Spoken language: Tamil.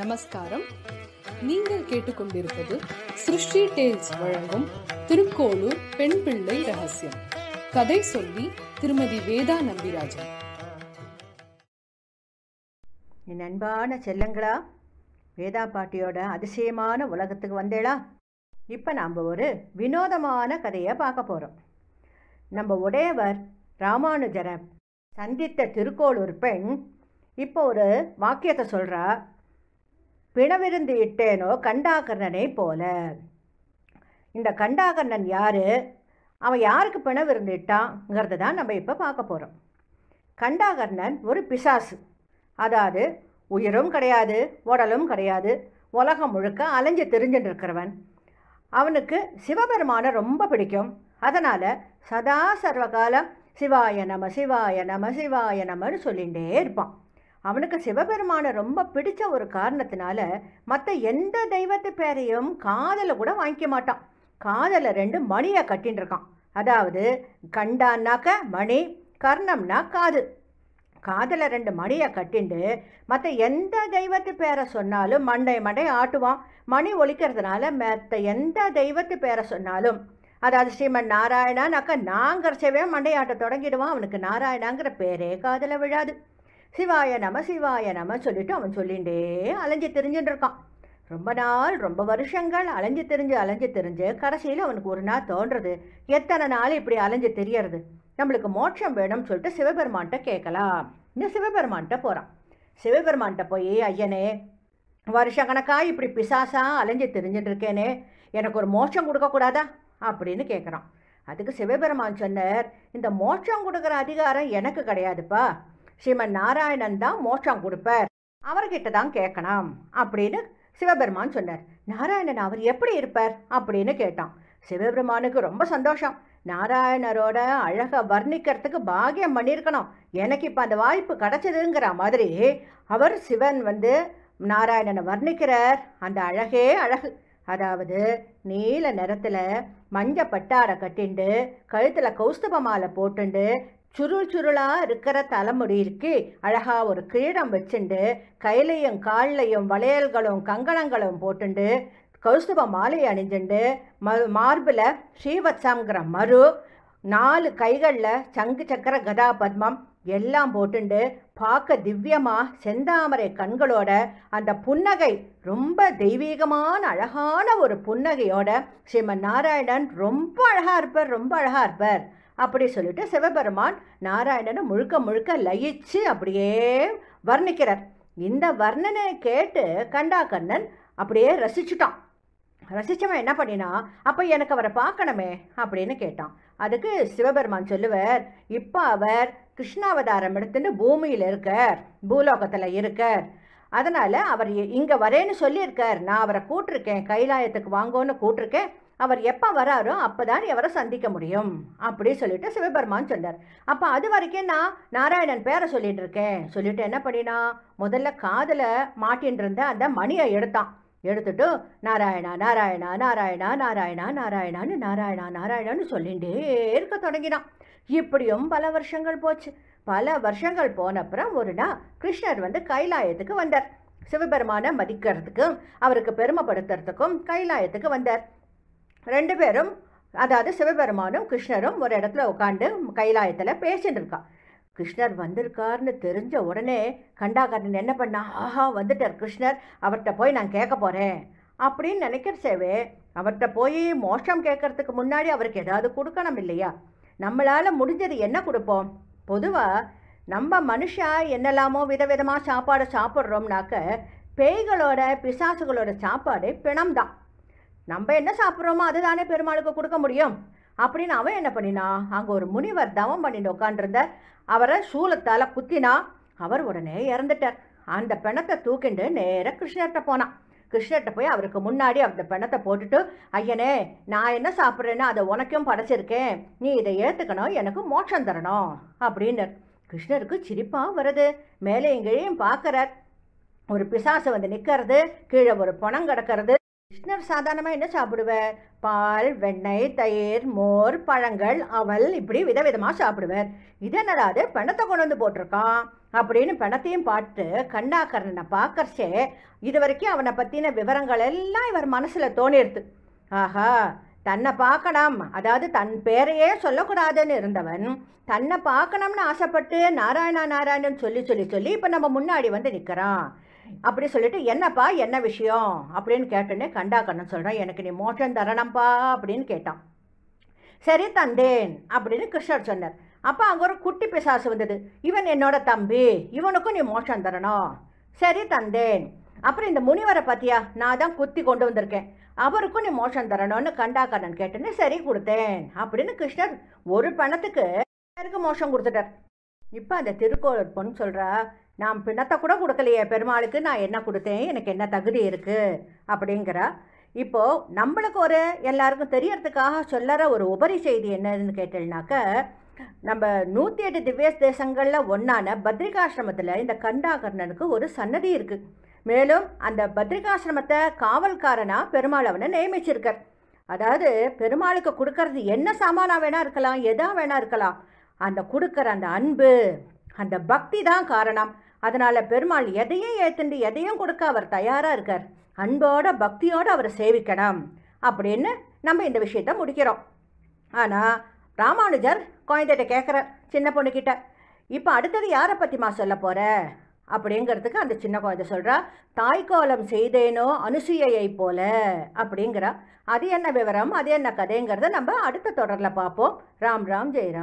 நமஸ்காரம் நீங்கள் கேட்டுக்கொண்டிருப்பது சிருஷ்டி டேல்ஸ் வழங்கும் திருக்கோளூர் பெண் பிள்ளை ரகசியம் கதை சொல்லி திருமதி வேதா நம்பிராஜன் என் அன்பான செல்லங்களா வேதா பாட்டியோட அதிசயமான உலகத்துக்கு வந்தேளா இப்போ நாம் ஒரு வினோதமான கதையை பார்க்க போகிறோம் நம்ம உடையவர் ராமானுஜரை சந்தித்த திருக்கோளூர் பெண் இப்போ ஒரு வாக்கியத்தை சொல்கிறா பிணவிருந்து இட்டேனோ கண்டாகர்ணனை போல இந்த கண்டாகர்ணன் யார் அவன் யாருக்கு பிணவிருந்து இருந்துட்டாங்கிறது தான் நம்ம இப்போ பார்க்க போகிறோம் கண்டாகர்ணன் ஒரு பிசாசு அதாவது உயிரும் கிடையாது உடலும் கிடையாது உலகம் முழுக்க அலைஞ்சு தெரிஞ்சுட்டு இருக்கிறவன் அவனுக்கு சிவபெருமானை ரொம்ப பிடிக்கும் அதனால் சதா சர்வகாலம் சிவாய நம சிவாய நம சிவாய நமன்னு சொல்லிகிட்டே இருப்பான் அவனுக்கு சிவபெருமானை ரொம்ப பிடிச்ச ஒரு காரணத்தினால மற்ற எந்த தெய்வத்து பேரையும் காதலை கூட வாங்கிக்க மாட்டான் காதலை ரெண்டு மணியை கட்டின்னு இருக்கான் அதாவது கண்டான்னாக்க மணி கர்ணம்னா காது காதலை ரெண்டு மணியை கட்டிண்டு மற்ற எந்த தெய்வத்து பேரை சொன்னாலும் மண்டை மண்டை ஆட்டுவான் மணி ஒழிக்கிறதுனால மற்ற எந்த தெய்வத்து பேரை சொன்னாலும் அதாவது ஸ்ரீமன் நாங்கிற நாங்கரிச்சவே மண்டையாட்ட தொடங்கிடுவான் அவனுக்கு நாராயணாங்கிற பேரே காதலை விழாது சிவாய நம சிவாய நம சொல்லிட்டு அவன் சொல்லிகிட்டே அலைஞ்சு தெரிஞ்சுட்டு இருக்கான் ரொம்ப நாள் ரொம்ப வருஷங்கள் அலைஞ்சு தெரிஞ்சு அலைஞ்சு தெரிஞ்சு கடைசியில் அவனுக்கு ஒரு நாள் தோன்றது எத்தனை நாள் இப்படி அலைஞ்சு தெரியறது நம்மளுக்கு மோட்சம் வேணும்னு சொல்லிட்டு சிவபெருமான்கிட்ட கேட்கலாம் இன்னும் சிவபெருமான்கிட்ட போகிறான் சிவபெருமான்கிட்ட போய் ஐயனே கணக்காக இப்படி பிசாசாக அலைஞ்சு தெரிஞ்சுட்டு இருக்கேனே எனக்கு ஒரு மோட்சம் கொடுக்கக்கூடாதா அப்படின்னு கேட்குறான் அதுக்கு சிவபெருமான் சொன்னார் இந்த மோட்சம் கொடுக்குற அதிகாரம் எனக்கு கிடையாதுப்பா ஸ்ரீமன் நாராயணன் தான் மோட்சம் கொடுப்பார் அவர்கிட்ட தான் கேட்கணும் அப்படின்னு சிவபெருமான் சொன்னார் நாராயணன் அவர் எப்படி இருப்பார் அப்படின்னு கேட்டான் சிவபெருமானுக்கு ரொம்ப சந்தோஷம் நாராயணரோட அழகை வர்ணிக்கிறதுக்கு பாகியம் பண்ணியிருக்கணும் எனக்கு இப்போ அந்த வாய்ப்பு கிடச்சிதுங்கிற மாதிரி அவர் சிவன் வந்து நாராயணனை வர்ணிக்கிறார் அந்த அழகே அழகு அதாவது நீல நிறத்தில் மஞ்ச பட்டாரை கட்டிண்டு கழுத்தில் கௌஸ்தப மாலை போட்டுண்டு சுருள் சுருளாக இருக்கிற தலைமுடிக்கு அழகாக ஒரு கிரீடம் வச்சுண்டு கையிலையும் கால்லையும் வளையல்களும் கங்கணங்களும் போட்டுண்டு கௌஸ்துப மாலை அணிஞ்சுண்டு ம மார்பில் ஸ்ரீவத்சங்கிற மறு நாலு கைகளில் சங்கு சக்கர கதா பத்மம் எல்லாம் போட்டுண்டு பார்க்க திவ்யமாக செந்தாமரை கண்களோட அந்த புன்னகை ரொம்ப தெய்வீகமான அழகான ஒரு புன்னகையோட ஸ்ரீமன் நாராயணன் ரொம்ப அழகாக இருப்பார் ரொம்ப அழகாக இருப்பார் அப்படி சொல்லிட்டு சிவபெருமான் நாராயணனை முழுக்க முழுக்க லயிச்சு அப்படியே வர்ணிக்கிறார் இந்த வர்ணனை கேட்டு கண்டா கண்ணன் அப்படியே ரசிச்சுட்டான் ரசித்தவன் என்ன பண்ணினா அப்போ எனக்கு அவரை பார்க்கணுமே அப்படின்னு கேட்டான் அதுக்கு சிவபெருமான் சொல்லுவர் இப்போ அவர் கிருஷ்ணாவதாரம் எடுத்துன்னு பூமியில் இருக்கார் பூலோகத்தில் இருக்கார் அதனால் அவர் இங்கே வரேன்னு சொல்லியிருக்கார் நான் அவரை கூட்டிருக்கேன் கைலாயத்துக்கு வாங்கோன்னு கூட்டிருக்கேன் அவர் எப்போ வராரோ அப்போ தான் இவரை சந்திக்க முடியும் அப்படி சொல்லிட்டு சிவபெருமான் சொன்னார் அப்போ அது வரைக்கும் நான் நாராயணன் பேரை சொல்லிட்டு இருக்கேன் சொல்லிட்டு என்ன பண்ணினா முதல்ல காதில் மாட்டின்னு இருந்த அந்த மணியை எடுத்தான் எடுத்துட்டு நாராயணா நாராயணா நாராயணா நாராயணா நாராயணான்னு நாராயணா நாராயணான்னு சொல்லிகிட்டே இருக்க தொடங்கினான் இப்படியும் பல வருஷங்கள் போச்சு பல வருஷங்கள் போனப்புறம் ஒரு நாள் கிருஷ்ணர் வந்து கைலாயத்துக்கு வந்தார் சிவபெருமானை மதிக்கிறதுக்கும் அவருக்கு பெருமைப்படுத்துறதுக்கும் கைலாயத்துக்கு வந்தார் ரெண்டு பேரும் அதாவது சிவபெருமானும் கிருஷ்ணரும் ஒரு இடத்துல உட்காந்து கைலாயத்தில் பேசிட்டு இருக்கா கிருஷ்ணர் வந்திருக்கார்னு தெரிஞ்ச உடனே கண்டாகரன் என்ன பண்ணா ஆஹா வந்துட்டார் கிருஷ்ணர் அவர்கிட்ட போய் நான் கேட்க போகிறேன் அப்படின்னு நினைக்கிற சேவே அவர்கிட்ட போய் மோஷம் கேட்கறதுக்கு முன்னாடி அவருக்கு ஏதாவது கொடுக்கணும் இல்லையா நம்மளால் முடிஞ்சது என்ன கொடுப்போம் பொதுவாக நம்ம மனுஷா என்னெல்லாமோ விதவிதமாக சாப்பாடு சாப்பிட்றோம்னாக்க பேய்களோட பிசாசுகளோட சாப்பாடு பிணம் தான் நம்ம என்ன சாப்பிட்றோமோ அதுதானே பெருமாளுக்கு கொடுக்க முடியும் அப்படின்னு அவன் என்ன பண்ணினா அங்கே ஒரு முனிவர் தவம் பண்ணிட்டு உட்காண்டிருந்த அவரை சூலத்தால் குத்தினா அவர் உடனே இறந்துட்டார் அந்த பிணத்தை தூக்கிண்டு நேராக கிருஷ்ணர்கிட்ட போனான் கிருஷ்ணர்கிட்ட போய் அவருக்கு முன்னாடி அந்த பிணத்தை போட்டுட்டு ஐயனே நான் என்ன சாப்பிட்றேன்னு அதை உனக்கும் படைச்சிருக்கேன் நீ இதை ஏற்றுக்கணும் எனக்கு மோட்சம் தரணும் அப்படின்னு கிருஷ்ணருக்கு சிரிப்பாக வருது மேலே எங்கேயும் பார்க்குறார் ஒரு பிசாசு வந்து நிற்கிறது கீழே ஒரு பணம் கிடக்கிறது கிருஷ்ணர் சாதாரணமாக என்ன சாப்பிடுவார் பால் வெண்ணெய் தயிர் மோர் பழங்கள் அவல் இப்படி விதவிதமாக சாப்பிடுவார் இது என்னடாது பணத்தை கொண்டு வந்து போட்டிருக்கான் அப்படின்னு பணத்தையும் பார்த்து கண்ணாகரனை பார்க்கறச்சே இது வரைக்கும் அவனை பற்றின விவரங்கள் எல்லாம் இவர் மனசில் தோணிடுது ஆஹா தன்னை பார்க்கணும் அதாவது தன் பேரையே சொல்லக்கூடாதுன்னு இருந்தவன் தன்னை பார்க்கணும்னு ஆசைப்பட்டு நாராயணா நாராயணன் சொல்லி சொல்லி சொல்லி இப்போ நம்ம முன்னாடி வந்து நிற்கிறான் அப்படி சொல்லிட்டு என்னப்பா என்ன விஷயம் அப்படின்னு கேட்டோன்னே கண்டா கண்ணன் சொல்கிறான் எனக்கு நீ மோட்சம் தரணும்ப்பா அப்படின்னு கேட்டான் சரி தந்தேன் அப்படின்னு கிருஷ்ணர் சொன்னார் அப்போ அங்கே ஒரு குட்டி பிசாசு வந்தது இவன் என்னோட தம்பி இவனுக்கும் நீ மோஷம் தரணும் சரி தந்தேன் அப்புறம் இந்த முனிவரை பற்றியா நான் தான் குத்தி கொண்டு வந்திருக்கேன் அவருக்கும் நீ மோஷம் தரணும்னு கண்டாக்கண்ணன் கேட்டுன்னு சரி கொடுத்தேன் அப்படின்னு கிருஷ்ணர் ஒரு பணத்துக்கு மோஷம் கொடுத்துட்டார் இப்போ அந்த திருக்கோள் பொண்ணு சொல்கிறா நான் பிணத்தை கூட கொடுக்கலையே பெருமாளுக்கு நான் என்ன கொடுத்தேன் எனக்கு என்ன தகுதி இருக்குது அப்படிங்கிற இப்போது நம்மளுக்கு ஒரு எல்லாருக்கும் தெரியறதுக்காக சொல்லற ஒரு உபரி செய்தி என்னதுன்னு கேட்டேன்னாக்க நம்ம நூற்றி எட்டு திவ்ய தேசங்களில் ஒன்றான பத்ரிகாசிரமத்தில் இந்த கண்டாகர்ணனுக்கு ஒரு சன்னதி இருக்குது மேலும் அந்த பத்ரிகாசிரமத்தை காவல்காரனாக பெருமாள் அவனை நியமிச்சிருக்கார் அதாவது பெருமாளுக்கு கொடுக்கறது என்ன சாமானாக வேணா இருக்கலாம் எதாக வேணா இருக்கலாம் அந்த கொடுக்குற அந்த அன்பு அந்த பக்தி தான் காரணம் அதனால் பெருமாள் எதையும் ஏற்றுண்டு எதையும் கொடுக்க அவர் தயாராக இருக்கார் அன்போட பக்தியோடு அவரை சேவிக்கணும் அப்படின்னு நம்ம இந்த விஷயத்த முடிக்கிறோம் ஆனால் ராமானுஜர் குழந்தைகிட்ட கேட்குற சின்ன பொண்ணுக்கிட்ட இப்போ அடுத்தது யாரை பற்றிமா சொல்ல போகிற அப்படிங்கிறதுக்கு அந்த சின்ன குழந்தை சொல்கிறா தாய்க்கோலம் செய்தேனோ அனுசூயையை போல அப்படிங்கிறா அது என்ன விவரம் அது என்ன கதைங்கிறத நம்ம அடுத்த தொடரில் பார்ப்போம் ராம் ராம் ஜெயராம்